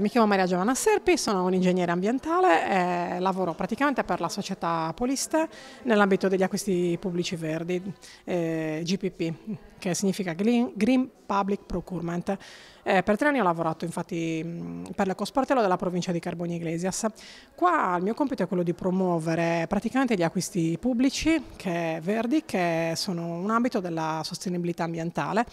Mi chiamo Maria Giovanna Serpi, sono un'ingegnere ambientale e lavoro praticamente per la società Poliste nell'ambito degli acquisti pubblici verdi, eh, GPP, che significa Green, Green Public Procurement. Eh, per tre anni ho lavorato infatti per l'Ecosportello della provincia di Carboni Iglesias. Qua il mio compito è quello di promuovere praticamente gli acquisti pubblici che, verdi, che sono un ambito della sostenibilità ambientale.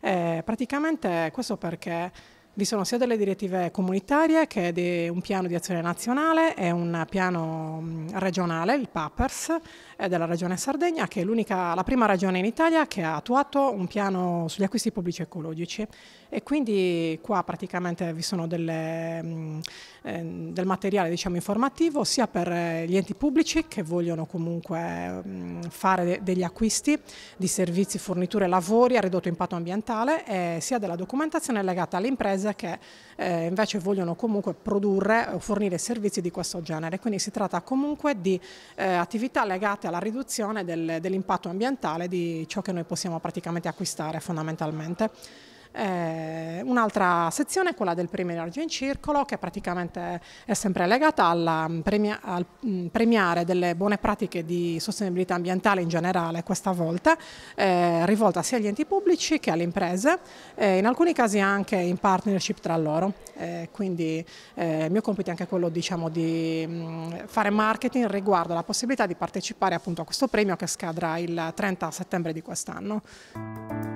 Eh, praticamente questo perché vi sono sia delle direttive comunitarie che di un piano di azione nazionale e un piano mm, regionale, il PAPERS, della regione Sardegna, che è la prima regione in Italia che ha attuato un piano sugli acquisti pubblici ecologici. E quindi qua praticamente vi sono delle, mm, eh, del materiale diciamo, informativo sia per eh, gli enti pubblici che vogliono comunque mm, fare degli acquisti di servizi, forniture, lavori a ridotto impatto ambientale, sia della documentazione legata alle imprese imprese che eh, invece vogliono comunque produrre o fornire servizi di questo genere. Quindi si tratta comunque di eh, attività legate alla riduzione del, dell'impatto ambientale di ciò che noi possiamo praticamente acquistare fondamentalmente. Eh, un'altra sezione è quella del premio Energia in Circolo che praticamente è sempre legata alla, mm, premia, al mh, mm, premiare delle buone pratiche di sostenibilità ambientale in generale questa volta, eh, rivolta sia agli enti pubblici che alle imprese, eh, in alcuni casi anche in partnership tra loro. Eh, quindi eh, il mio compito è anche quello diciamo, di mh, mm, fare marketing riguardo alla possibilità di partecipare appunto a questo premio che scadrà il 30 settembre di quest'anno.